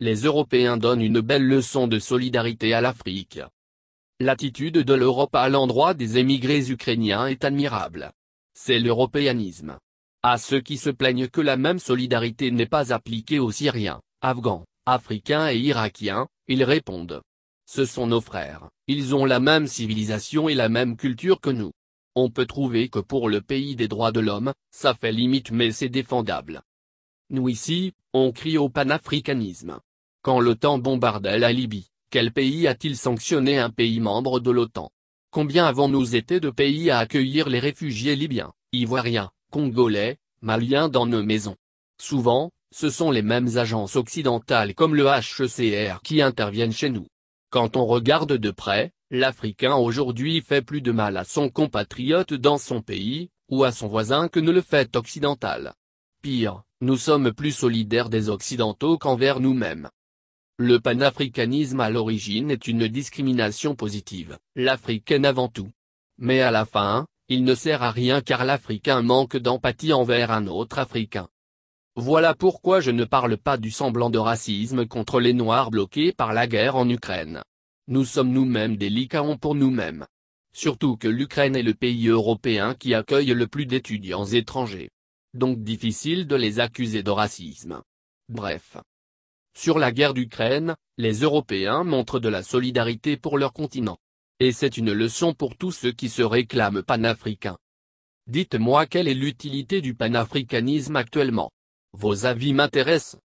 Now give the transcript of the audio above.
les Européens donnent une belle leçon de solidarité à l'Afrique. L'attitude de l'Europe à l'endroit des émigrés ukrainiens est admirable. C'est l'européanisme. À ceux qui se plaignent que la même solidarité n'est pas appliquée aux Syriens, Afghans, Africains et Irakiens, ils répondent. Ce sont nos frères, ils ont la même civilisation et la même culture que nous. On peut trouver que pour le pays des droits de l'homme, ça fait limite mais c'est défendable. Nous ici, on crie au panafricanisme. Quand l'OTAN bombardait la Libye, quel pays a-t-il sanctionné un pays membre de l'OTAN Combien avons-nous été de pays à accueillir les réfugiés libyens, ivoiriens, congolais, maliens dans nos maisons Souvent, ce sont les mêmes agences occidentales comme le HCR e qui interviennent chez nous. Quand on regarde de près, l'Africain aujourd'hui fait plus de mal à son compatriote dans son pays, ou à son voisin que ne le fait occidental. Pire, nous sommes plus solidaires des Occidentaux qu'envers nous-mêmes. Le panafricanisme à l'origine est une discrimination positive, l'africaine avant tout. Mais à la fin, il ne sert à rien car l'Africain manque d'empathie envers un autre Africain. Voilà pourquoi je ne parle pas du semblant de racisme contre les Noirs bloqués par la guerre en Ukraine. Nous sommes nous-mêmes des licaons pour nous-mêmes. Surtout que l'Ukraine est le pays européen qui accueille le plus d'étudiants étrangers donc difficile de les accuser de racisme. Bref. Sur la guerre d'Ukraine, les Européens montrent de la solidarité pour leur continent. Et c'est une leçon pour tous ceux qui se réclament panafricains. Dites-moi quelle est l'utilité du panafricanisme actuellement. Vos avis m'intéressent.